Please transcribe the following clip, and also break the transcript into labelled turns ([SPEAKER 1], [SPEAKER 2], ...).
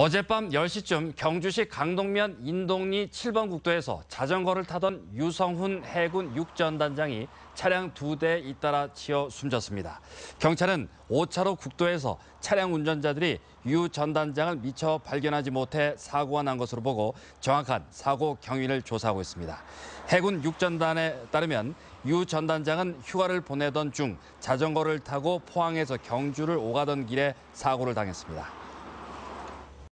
[SPEAKER 1] 어젯밤 10시쯤 경주시 강동면 인동리 7번 국도에서 자전거를 타던 유성훈 해군 육전단장이 차량 두 대 잇따라 치어 숨졌습니다. 경찰은 5차로 국도에서 차량 운전자들이 유 전단장을 미처 발견하지 못해 사고가 난 것으로 보고 정확한 사고 경위를 조사하고 있습니다. 해군 육전단에 따르면 유 전단장은 휴가를 보내던 중 자전거를 타고 포항에서 경주를 오가던 길에 사고를 당했습니다.